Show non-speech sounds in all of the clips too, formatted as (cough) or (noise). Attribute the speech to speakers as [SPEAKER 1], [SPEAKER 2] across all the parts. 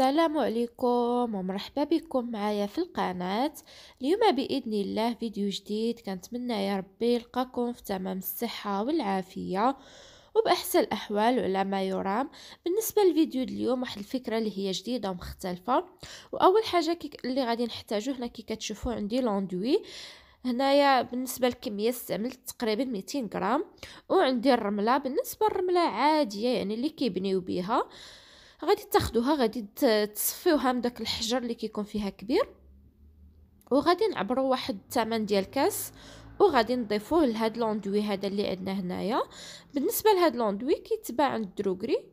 [SPEAKER 1] السلام عليكم ومرحبا بكم معايا في القناة اليوم بإذن الله فيديو جديد كنتمنى يا ربي لقاكم في تمام الصحة والعافية وبأحسن الأحوال وعلى ما يرام بالنسبة للفيديو اليوم واحد الفكرة اللي هي جديدة ومختلفة وأول حاجة اللي غادي نحتاجو هنا كي كتشوفو عندي لوندوي هنايا بالنسبه للكميه استعملت تقريبا 200 غرام وعندي الرمله بالنسبه للرمله عاديه يعني اللي كيبنيو بها غادي تاخدوها غادي تصفيوها من داك الحجر اللي كيكون فيها كبير وغادي نعبروا واحد الثمن ديال كاس وغادي نضيفوه لهاد لوندوي هذا اللي عندنا هنايا بالنسبه لهاد لوندوي كيتباع عند الدروغري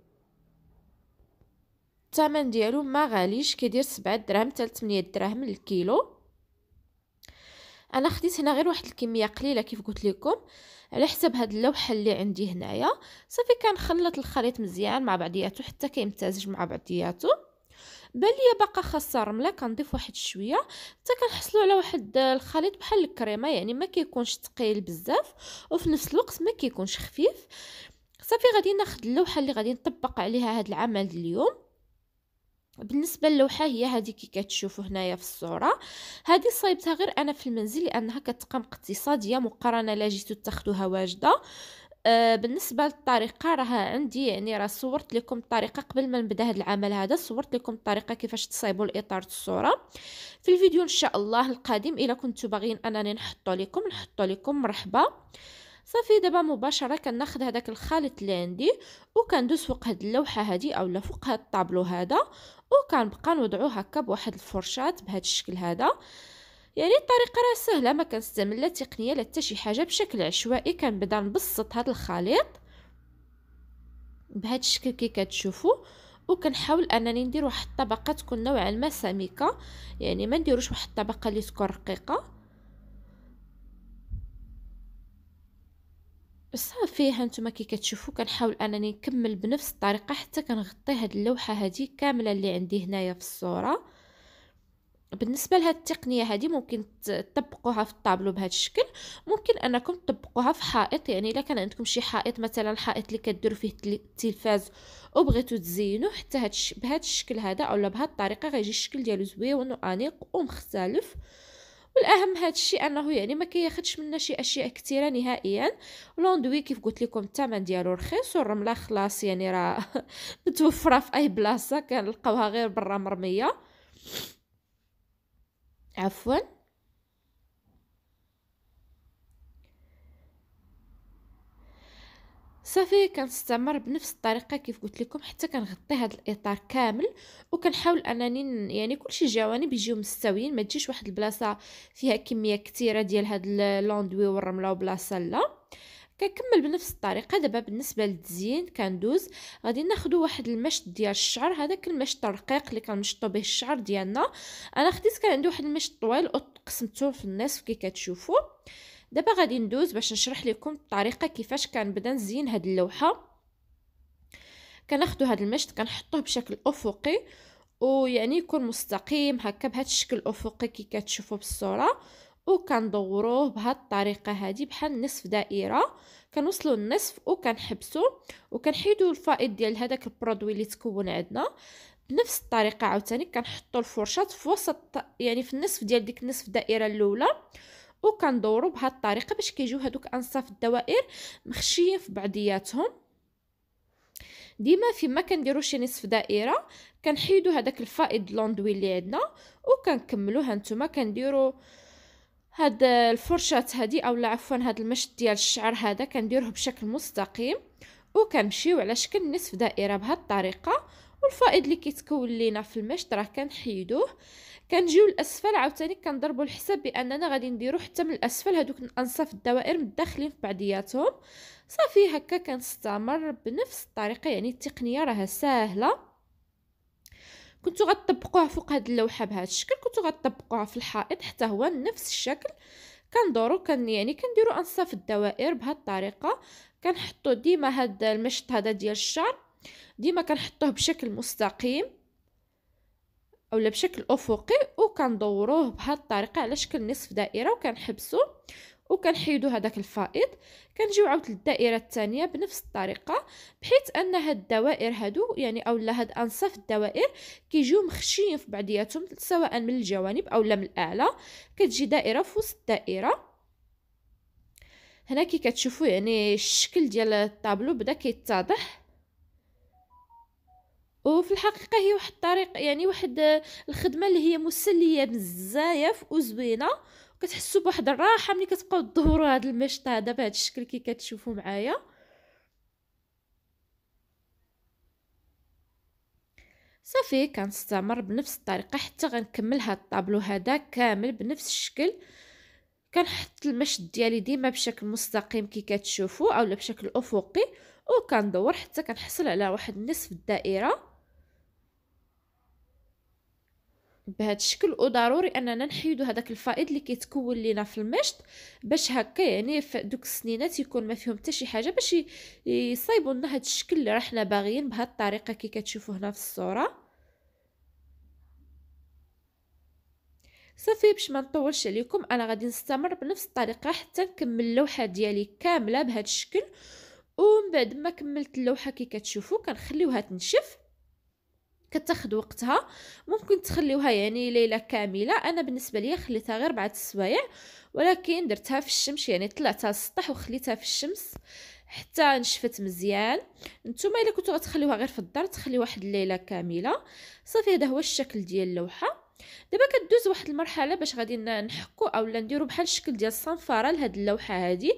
[SPEAKER 1] الثمن ديالو ما غاليش كيدير 7 دراهم حتى 8 دراهم للكيلو انا خديت هنا غير واحد الكميه قليله كيف قلت لكم على حسب هاد اللوحه اللي عندي هنايا صافي كنخلط الخليط مزيان مع بعضياته حتى كيمتزج مع بعضياته بان ليا باقا خاصه رمله كنضيف واحد شويه حتى كنحصلوا على واحد الخليط بحال الكريمه يعني ما كيكونش ثقيل بزاف وفي نفس الوقت ما كيكونش خفيف صافي غادي ناخد اللوحه اللي غادي نطبق عليها هذا العمل اليوم بالنسبه للوحه هي هذه كي كتشوفوا هنايا في الصوره هذه صايبتها غير انا في المنزل لانها كتقام اقتصاديه مقارنه لا جيتو تاخذوها واجده آه، بالنسبه للطريقه راها عندي يعني راه صورت لكم الطريقه قبل ما نبدا هذا العمل هذا صورت لكم الطريقه كيفاش تصايبوا الاطار الصوره في الفيديو ان شاء الله القادم الا كنتو باغيين انني نحطو لكم نحطو لكم مرحبا صافي دابا مباشره كناخذ هذاك الخليط اللي عندي وكندوز فوق هاد اللوحه هادي اولا فوق هاد الطابلو هذا بقى نوضعو هكا بواحد الفرشات بهذا الشكل هذا يعني الطريقه راه سهله ما كنستعمل لا تقنيه لا حتى شي حاجه بشكل عشوائي كنبدا نبسط هذا الخليط بهذا الشكل كي كتشوفوا وكنحاول انني ندير واحد الطبقه تكون نوعا ما سميكه يعني ما نديروش واحد الطبقه اللي تكون رقيقه بس صافي ها نتوما كي كتشوفوا كنحاول انني نكمل بنفس الطريقه حتى كنغطي هاد اللوحه هادي كامله اللي عندي هنايا في الصوره بالنسبه لهاد التقنيه هادي ممكن تطبقوها في الطابلو بهذا الشكل ممكن انكم تطبقوها في حائط يعني الا كان عندكم شي حائط مثلا حائط اللي كديروا فيه التلفاز وبغيتوا تزينوه حتى هاد بهذا الشكل هذا اولا بهاد الطريقه غيجي الشكل ديالو زويون وانيق ومختلف والاهم هذا الشيء انه يعني ما كياخذش منا شي اشياء كثيره نهائيا لوندوي كيف قلت لكم الثمن ديالو رخيص والرمله خلاص يعني راه (laughs) متوفره في اي بلاصه كنلقاوها غير برا مرميه عفوا صافي كنستمر بنفس الطريقه كيف قلت لكم حتى كنغطي هذا الاطار كامل وكنحاول انني يعني كلشي الجوانب يجيو مستويين ما تجيش واحد البلاصه فيها كميه كثيره ديال هاد اللوندوي والرمله وبلاصه لا كنكمل بنفس الطريقه دابا بالنسبه للتزيين كندوز غادي ناخذ واحد المشط ديال الشعر هذاك المشط الرقيق اللي كنمشطو به الشعر ديالنا انا خديت كان عندي واحد المشط طويل وقسمته في النصف كي كتشوفوا دابا غادي ندوز باش نشرح لكم الطريقه كيفاش كنبدا نزين هاد اللوحه كناخذوا هاد المشط كنحطوه بشكل افقي ويعني يكون مستقيم هكا بهاد الشكل الافقي كي كتشوفوا بالصوره وكندوروه بهاد الطريقه هذه بحال نصف دائره كنوصلوا للنصف وكنحبسوا وكنحيدوا الفائض ديال هذاك البرودوي اللي تكون عندنا بنفس الطريقه عاوتاني كنحطوا الفرشاه في وسط يعني في النصف ديال ديك النصف دائره الاولى وكندورو بهاد الطريقه باش كيجيو هادوك انصاف الدوائر مخشيين في بعضياتهم ديما فيما كنديرو شي نصف دائره كنحيدو هداك الفائض لوندوي اللي عندنا وكنكملو هانتوما كنديرو هاد الفرشاه هادي لا عفوا هاد المشط ديال الشعر هذا كنديروه بشكل مستقيم وكنمشيو على شكل نصف دائره بهاد الطريقه والفائض اللي كيتكون لينا في المشط راه كنحيدوه كنجيو الاسفل عاوتاني كنضربوا الحساب باننا غادي نديرو حتى من الاسفل هذوك انصاف الدوائر متداخلين في بعضياتهم صافي هكا كنستمر بنفس الطريقه يعني التقنيه راها ساهله كنتو غتطبقوها فوق هاد اللوحه بهذا الشكل كنتو غتطبقوها في الحائط حتى هو نفس الشكل كندورو كن يعني كنديرو انصاف الدوائر بهاد الطريقه كنحطو ديما هاد المشط هذا ديال الشعر ديما كنحطوه بشكل مستقيم اولا بشكل افقي وكندوروه بهاد الطريقه على شكل نصف دائره وكنحبسو وكنحيدو هذاك الفائض كنجيو عاود للدائره الثانيه بنفس الطريقه بحيث ان هاد الدوائر هادو يعني اولا هاد انصاف الدوائر كيجيو مخشيين في بعضياتهم سواء من الجوانب اولا من الاعلى كتجي دائره في وسط دائره هنا كي كتشوفوا يعني الشكل ديال الطابلو بدا كيتضح وفي الحقيقه هي واحد الطريق يعني واحد الخدمه اللي هي مسليه بزاف وزوينه كتحسوا بواحد الراحه ملي كتبقاو تدوروا هذا المشط هذا بهذا الشكل كي كتشوفوا معايا صافي كنستمر بنفس الطريقه حتى غنكمل هاد الطابلو هذا كامل بنفس الشكل كنحط المشط ديالي ديما بشكل مستقيم كي كتشوفوا اولا بشكل افقي وكندور حتى كنحصل على واحد النصف الدائره بهذا الشكل وضروري اننا نحيدو هذاك الفائض اللي كيتكون لينا في المشط باش هكا يعني في دوك السنينات يكون ما فيهم حتى شي حاجه باش يصايبوا لنا هذا الشكل اللي رحنا باغيين بهذه الطريقه كي كتشوفوا هنا في الصوره صافي باش ما نطولش عليكم انا غادي نستمر بنفس الطريقه حتى نكمل اللوحه ديالي كامله بهذا الشكل ومن بعد ما كملت اللوحه كي كتشوفوا كنخليوها تنشف كتاخذ وقتها ممكن تخليوها يعني ليله كامله انا بالنسبه لي خليتها غير بعد السوايع ولكن درتها في الشمس يعني طلعتها السطح وخليتها في الشمس حتى نشفت مزيان نتوما الا كنتو غتخليوها غير في الدار تخلي واحد الليله كامله صافي هذا هو الشكل ديال اللوحه دابا كدوز واحد المرحله باش غادي نحكو اولا نديرو بحال الشكل ديال الصنفره لهاد اللوحه هادي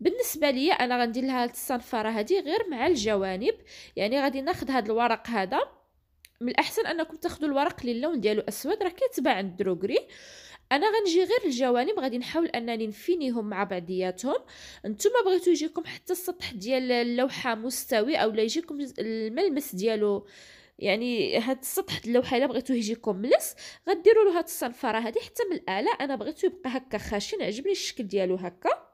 [SPEAKER 1] بالنسبه ليا انا غندير لها الصنفره هادي غير مع الجوانب يعني غادي ناخد هاد الورق هذا من الاحسن انكم تاخذوا الورق اللي اللون ديالو اسود راه كيتباع عند الدروغري انا غنجي غير الجوانب غادي نحاول انني نفينيهم مع بعضياتهم نتوما بغيتو يجيكم حتى السطح ديال اللوحه مستوي اولا يجيكم الملمس ديالو يعني هاد السطح اللوحه الا بغيتوه يجيكم ملس غديروا له هاد الصنفره هذه حتى من الاعلى انا بغيتو يبقى هكا خشن عجبني الشكل ديالو هكا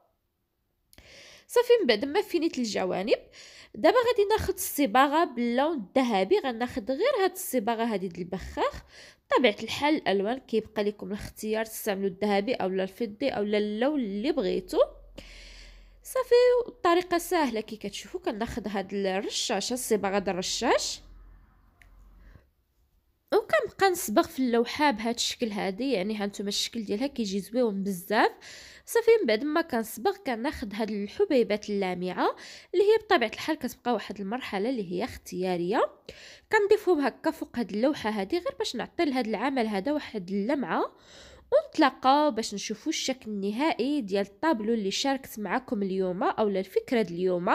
[SPEAKER 1] صافي من بعد ما فينيت الجوانب دابا غادي ناخذ الصباغه باللون الذهبي غناخذ غير هاد الصباغه هادي ديال البخاخ طبيعه الحال الالوان كيبقى لكم الاختيار تستعملوا الذهبي اولا الفضي اولا اللون اللي بغيتو صافي الطريقه سهله كي كتشوفوا كناخذ هاد الرشاشه الصباغه ديال الرشاش وكنبقى نصبغ في اللوحه بهذا الشكل هادي يعني هانتوما الشكل ديالها كيجي زويون بزاف صافي من بعد ما كنصبغ كناخذ هاد الحبيبات اللامعه اللي هي بطبيعه الحال كتبقى واحد المرحله اللي هي اختياريه كنضيفهم هكا فوق هاد اللوحه هادي غير باش نعطي لهاد العمل هذا واحد اللمعه ونتلاقاو باش نشوفوا الشكل النهائي ديال الطابلو اللي شاركت معكم اليوم اولا الفكره اليوم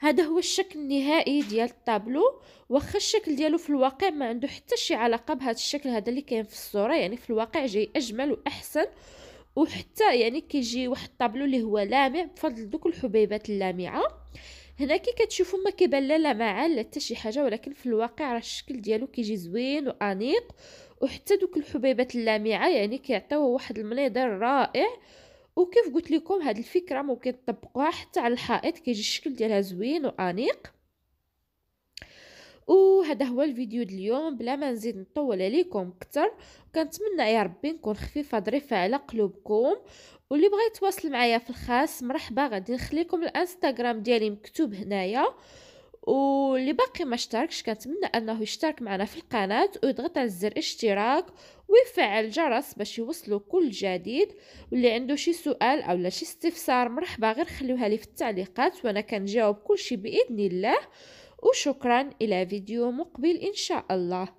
[SPEAKER 1] هذا هو الشكل النهائي ديال الطابلو واخا الشكل ديالو في الواقع ما عنده حتى شي علاقه بهذا الشكل هذا اللي كاين في الصوره يعني في الواقع جاي اجمل واحسن وحتى يعني كيجي واحد الطابلو اللي هو لامع بفضل دوك الحبيبات اللامعه هنا كي كتشوفوا ما كيبان لا لمعه لا حتى شي حاجه ولكن في الواقع راه الشكل ديالو كيجي زوين وانيق وحتى دوك الحبيبات اللامعه يعني كيعطيوه واحد المنظر رائع وكيف قلت لكم هاد الفكره ممكن تطبقوها حتى على الحائط كيجي الشكل ديالها زوين وانيق وهذا هو الفيديو اليوم بلا ما نزيد نطول عليكم اكثر كنتمنى يا ربي نكون خفيفه ظريفه على قلوبكم واللي بغى يتواصل معايا في الخاص مرحبا غادي نخليكم الانستغرام ديالي مكتوب هنايا واللي باقي ما اشتركش كنتمنى انه يشترك معنا في القناه ويضغط على زر اشتراك ويفعل الجرس باش يوصلوا كل جديد واللي عنده شي سؤال او شي استفسار مرحبا غير خليوها لي في التعليقات وانا كنجاوب كل شي باذن الله وشكرا الى فيديو مقبل ان شاء الله